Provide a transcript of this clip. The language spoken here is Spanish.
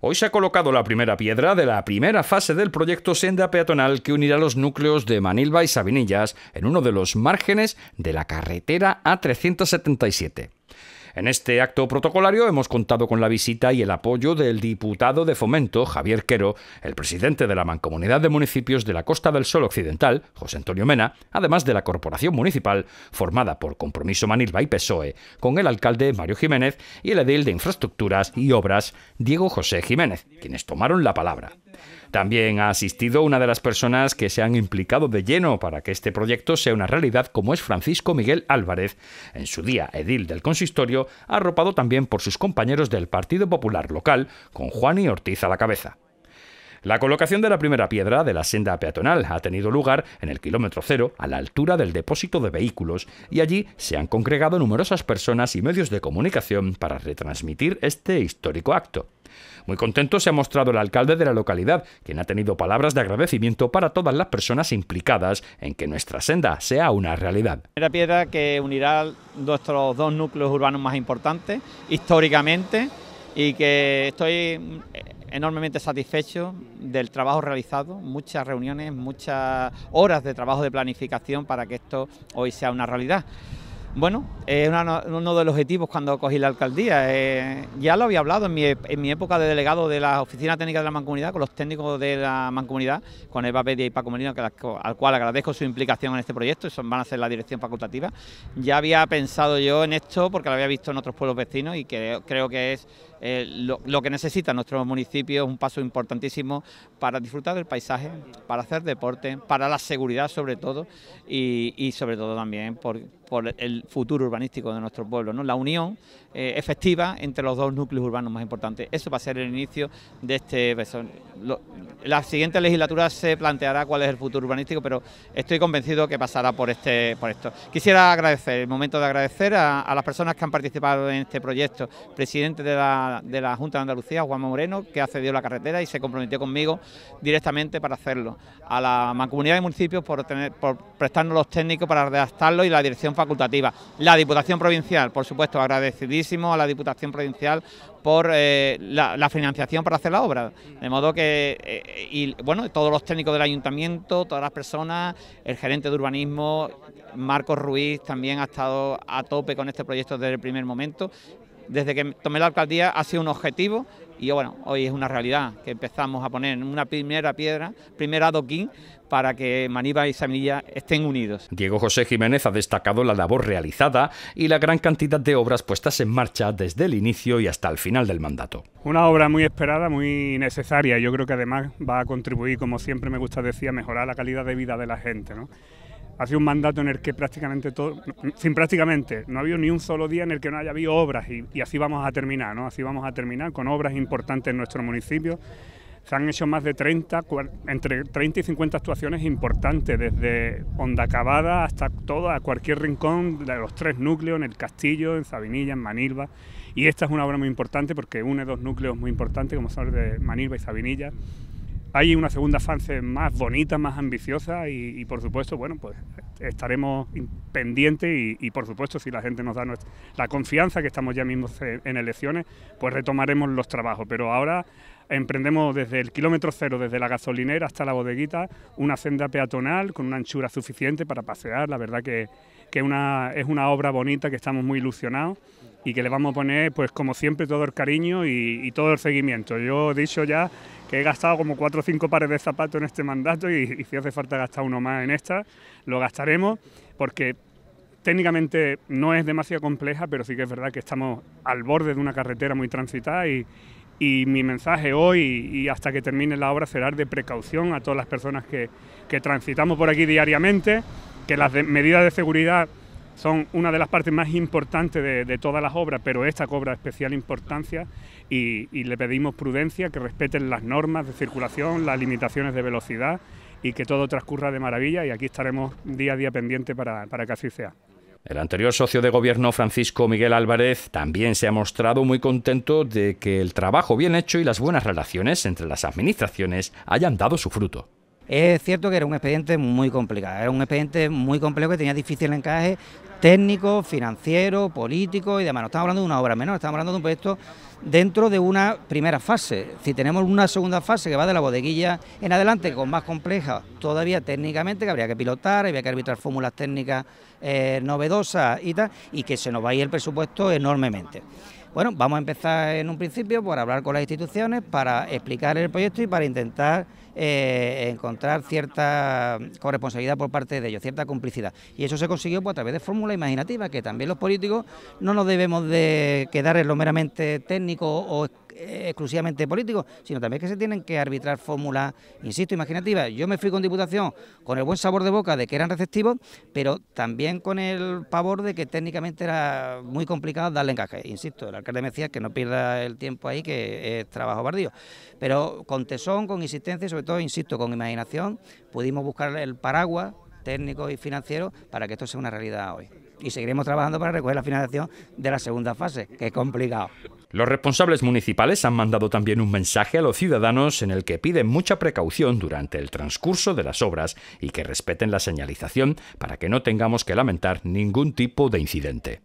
Hoy se ha colocado la primera piedra de la primera fase del proyecto Senda Peatonal que unirá los núcleos de Manilva y Sabinillas en uno de los márgenes de la carretera A377. En este acto protocolario hemos contado con la visita y el apoyo del diputado de Fomento, Javier Quero, el presidente de la Mancomunidad de Municipios de la Costa del Sol Occidental, José Antonio Mena, además de la Corporación Municipal, formada por Compromiso Manilva y PSOE, con el alcalde Mario Jiménez y el edil de Infraestructuras y Obras, Diego José Jiménez, quienes tomaron la palabra. También ha asistido una de las personas que se han implicado de lleno para que este proyecto sea una realidad, como es Francisco Miguel Álvarez, en su día edil del consistorio arropado también por sus compañeros del Partido Popular local, con Juan y Ortiz a la cabeza. La colocación de la primera piedra de la senda peatonal ha tenido lugar en el kilómetro cero, a la altura del depósito de vehículos, y allí se han congregado numerosas personas y medios de comunicación para retransmitir este histórico acto. Muy contento se ha mostrado el alcalde de la localidad, quien ha tenido palabras de agradecimiento para todas las personas implicadas en que nuestra senda sea una realidad. una piedra que unirá nuestros dos núcleos urbanos más importantes históricamente y que estoy enormemente satisfecho del trabajo realizado, muchas reuniones, muchas horas de trabajo de planificación para que esto hoy sea una realidad. Bueno, es uno de los objetivos cuando cogí la alcaldía. Eh, ya lo había hablado en mi, época de delegado de la Oficina Técnica de la Mancomunidad, con los técnicos de la Mancomunidad, con Eva Pedia y Paco Molino, al cual agradezco su implicación en este proyecto, son, van a ser la dirección facultativa. Ya había pensado yo en esto porque lo había visto en otros pueblos vecinos y que creo que es eh, lo, que necesita nuestros es un paso importantísimo para disfrutar del paisaje, para hacer deporte, para la seguridad sobre todo y, y sobre todo también por por el futuro urbanístico de nuestro pueblo, ¿no? la unión efectiva eh, entre los dos núcleos urbanos más importantes. Eso va a ser el inicio de este... la siguiente legislatura se planteará cuál es el futuro urbanístico, pero estoy convencido que pasará por, este, por esto. Quisiera agradecer, el momento de agradecer a, las personas que han participado en este proyecto, presidente de la, Junta de Andalucía, juan Moreno, que ha a la carretera y se comprometió conmigo directamente para hacerlo, a la Mancomunidad de Municipios por, tener, por prestarnos los técnicos para redactarlo y la dirección facultativa. La Diputación Provincial, por supuesto, agradecidísimo a la Diputación Provincial por eh, la, financiación para hacer la obra. De modo que, eh, y bueno, todos los técnicos del ayuntamiento, todas las personas, el gerente de urbanismo, Marcos Ruiz también ha estado a tope con este proyecto desde el primer momento desde que tomé la alcaldía ha sido un objetivo y bueno, hoy es una realidad que empezamos a poner una primera piedra, primer adoquín para que Maniva y Samilla estén unidos. Diego José Jiménez ha destacado la labor realizada y la gran cantidad de obras puestas en marcha desde el inicio y hasta el final del mandato. Una obra muy esperada, muy necesaria. Yo creo que además va a contribuir, como siempre me gusta decir, a mejorar la calidad de vida de la gente. ¿no? ha sido un mandato en el que prácticamente todo, sin prácticamente, no ha habido ni un solo día en el que no haya habido obras y, así vamos a terminar, ¿no? Así vamos a terminar con obras importantes en nuestro municipio. Se han hecho más de 30, entre 30 y 50 actuaciones importantes, desde Onda Acabada hasta a cualquier rincón de los tres núcleos, en el Castillo, en Sabinilla, en Manilva. Y esta es una obra muy importante porque une dos núcleos muy importantes, como son de Manilva y Sabinilla hay una segunda fase más bonita, más ambiciosa y, por supuesto, bueno, pues estaremos pendientes y, por supuesto si la gente nos da la confianza que estamos ya mismo en elecciones, pues retomaremos los trabajos. Pero ahora emprendemos desde el kilómetro cero, desde la gasolinera hasta la bodeguita, una senda peatonal con una anchura suficiente para pasear. La verdad que, es una obra bonita que estamos muy ilusionados y que le vamos a poner, pues como siempre, todo el cariño y, y todo el seguimiento. Yo he dicho ya que he gastado como cuatro o cinco pares de zapatos en este mandato y, si hace falta gastar uno más en esta, lo gastaremos porque técnicamente no es demasiado compleja, pero sí que es verdad que estamos al borde de una carretera muy transitada y, mi mensaje hoy y hasta que termine la obra será de precaución a todas las personas que, transitamos por aquí diariamente, que las medidas de seguridad son una de las partes más importantes de, todas las obras, pero esta cobra especial importancia y, le pedimos prudencia, que respeten las normas de circulación, las limitaciones de velocidad y que todo transcurra de maravilla y aquí estaremos día a día pendiente para que así sea. El anterior socio de gobierno, Francisco Miguel Álvarez, también se ha mostrado muy contento de que el trabajo bien hecho y las buenas relaciones entre las administraciones hayan dado su fruto. Es cierto que era un expediente muy complicado, era un expediente muy complejo que tenía difícil encaje técnico, financiero, político y demás. No estamos hablando de una obra menor, estamos hablando de un proyecto dentro de una primera fase. Si tenemos una segunda fase que va de la bodeguilla en adelante, con más compleja todavía técnicamente, que habría que pilotar, había que arbitrar fórmulas técnicas eh, novedosas y tal, y que se nos va a ir el presupuesto enormemente. Bueno, vamos a empezar en un principio por hablar con las instituciones para explicar el proyecto y para intentar eh, encontrar cierta corresponsabilidad por parte de ellos, cierta complicidad. Y eso se consiguió pues, a través de fórmulas imaginativas, que también los políticos no nos debemos de quedar en lo meramente técnico o exclusivamente políticos, sino también que se tienen que arbitrar fórmulas, insisto, imaginativas. Yo me fui con Diputación con el buen sabor de boca de que eran receptivos, pero también con el pavor de que técnicamente era muy complicado darle encaje. Insisto, el alcalde me decía que no pierda el tiempo ahí, que es trabajo bardío. Pero con tesón, con insistencia y sobre todo, insisto, con imaginación, pudimos buscar el paraguas técnico y financiero para que esto sea una realidad hoy. Y seguiremos trabajando para recoger la financiación de la segunda fase, que es complicado. Los responsables municipales han mandado también un mensaje a los ciudadanos en el que piden mucha precaución durante el transcurso de las obras y que respeten la señalización para que no tengamos que lamentar ningún tipo de incidente.